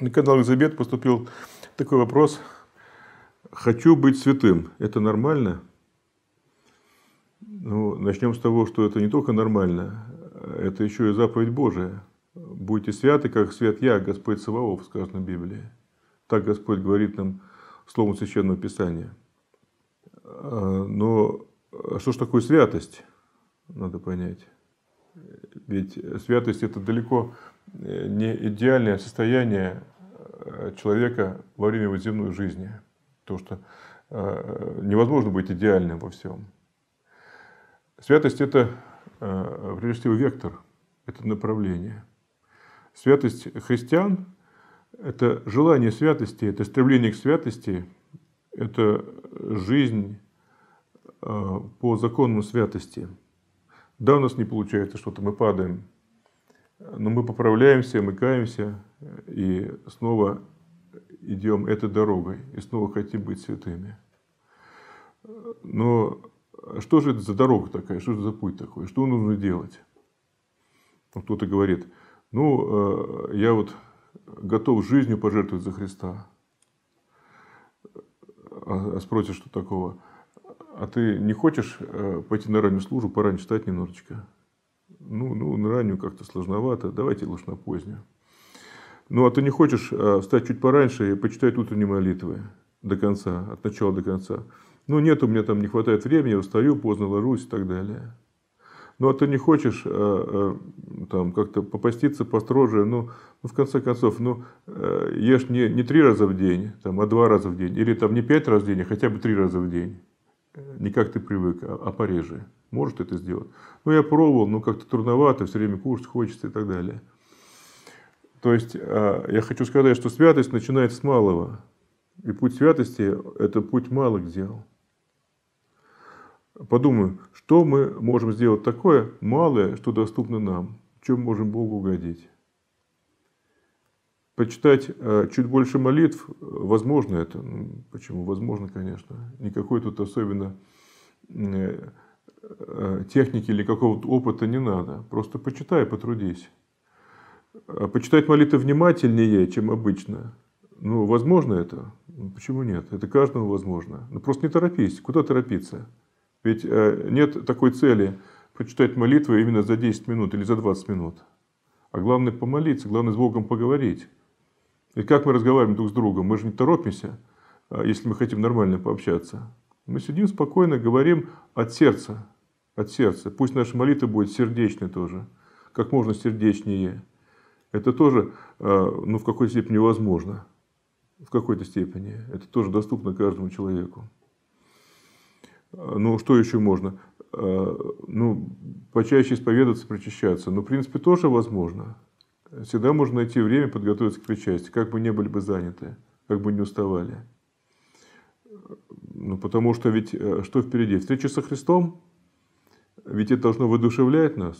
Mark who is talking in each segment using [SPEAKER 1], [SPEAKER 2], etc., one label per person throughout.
[SPEAKER 1] На канал Экзобет поступил такой вопрос. Хочу быть святым. Это нормально? Ну, начнем с того, что это не только нормально, это еще и заповедь Божия. Будьте святы, как свят я, Господь Саваоф, сказано в Библии. Так Господь говорит нам словом Священного Писания. А, но а что ж такое святость, надо понять. Ведь святость это далеко э, не идеальное состояние э, человека во время его земной жизни. то что э, невозможно быть идеальным во всем. Святость это прежде всего вектор, это направление. Святость христиан – это желание святости, это стремление к святости, это жизнь по законам святости – да, у нас не получается что-то, мы падаем, но мы поправляемся, мы каемся и снова идем этой дорогой и снова хотим быть святыми. Но что же это за дорога такая, что же за путь такой, что нужно делать? Ну, кто-то говорит, ну, э, я вот готов жизнью пожертвовать за Христа. А, а спросишь, что такого? а ты не хочешь э, пойти на раннюю службу, пораньше встать немножечко? Ну, ну, на раннюю как-то сложновато, давайте лучше на позднюю. Ну, а ты не хочешь э, встать чуть пораньше и почитать утренние молитвы до конца, от начала до конца? Ну, нет, у меня там не хватает времени, я устаю, поздно ложусь и так далее. Ну, а ты не хочешь э, там как-то попаститься построже, ну, ну, в конце концов, ну, ешь не, не три раза в день, там, а два раза в день, или там не пять раз в день, а хотя бы три раза в день не как ты привык, а, а пореже. Может это сделать? Ну, я пробовал, но как-то трудновато, все время кушать хочется и так далее. То есть, а, я хочу сказать, что святость начинается с малого. И путь святости – это путь малых дел. Подумаем, что мы можем сделать такое малое, что доступно нам, чем можем Богу угодить. Почитать э, чуть больше молитв, э, возможно это. Ну, почему? Возможно, конечно. Никакой тут особенно э, техники или какого-то опыта не надо. Просто почитай, потрудись. А почитать молитвы внимательнее, чем обычно. Ну, возможно это? Ну, почему нет? Это каждому возможно. но ну, просто не торопись. Куда торопиться? Ведь нет такой цели почитать молитвы именно за 10 минут или за 20 минут. А главное помолиться, главное с Богом поговорить. И как мы разговариваем друг с другом? Мы же не торопимся, а, если мы хотим нормально пообщаться. Мы сидим спокойно, говорим от сердца. От сердца. Пусть наша молитва будет сердечной тоже. Как можно сердечнее. Это тоже а, ну, в какой-то степени возможно. В какой-то степени. Это тоже доступно каждому человеку. Ну, что еще можно? А, ну, почаще исповедаться, причащаться. Ну, в принципе, тоже возможно всегда можно найти время подготовиться к причастию, как бы не были бы заняты, как бы не уставали. Ну, потому что ведь э, что впереди? Встреча со Христом? Ведь это должно воодушевлять нас.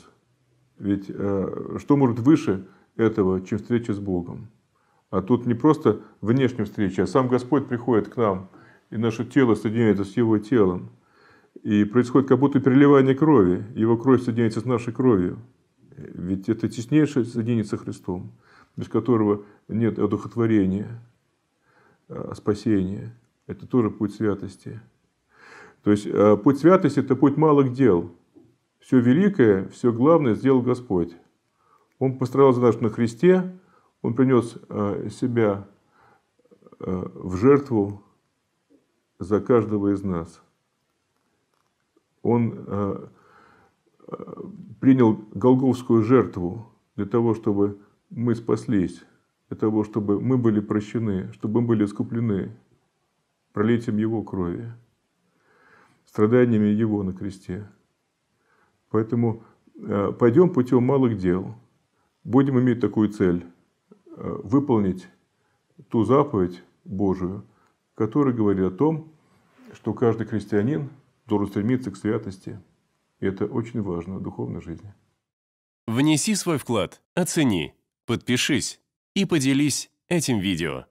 [SPEAKER 1] Ведь э, что может выше этого, чем встреча с Богом? А тут не просто внешняя встреча, а сам Господь приходит к нам, и наше тело соединяется с Его телом. И происходит как будто переливание крови. Его кровь соединяется с нашей кровью. Ведь это теснейшее соединение со Христом, без которого нет одухотворения, а, спасения. Это тоже путь святости. То есть а, путь святости – это путь малых дел. Все великое, все главное сделал Господь. Он пострадал за нас на кресте, Он принес а, себя в жертву за каждого из нас. Он принял голговскую жертву для того, чтобы мы спаслись, для того, чтобы мы были прощены, чтобы мы были искуплены пролитием Его крови, страданиями Его на кресте. Поэтому э, пойдем путем малых дел. Будем иметь такую цель э, – выполнить ту заповедь Божию, которая говорит о том, что каждый крестьянин должен стремиться к святости – и это очень важно в духовной жизни. Внеси свой вклад, оцени, подпишись и поделись этим видео.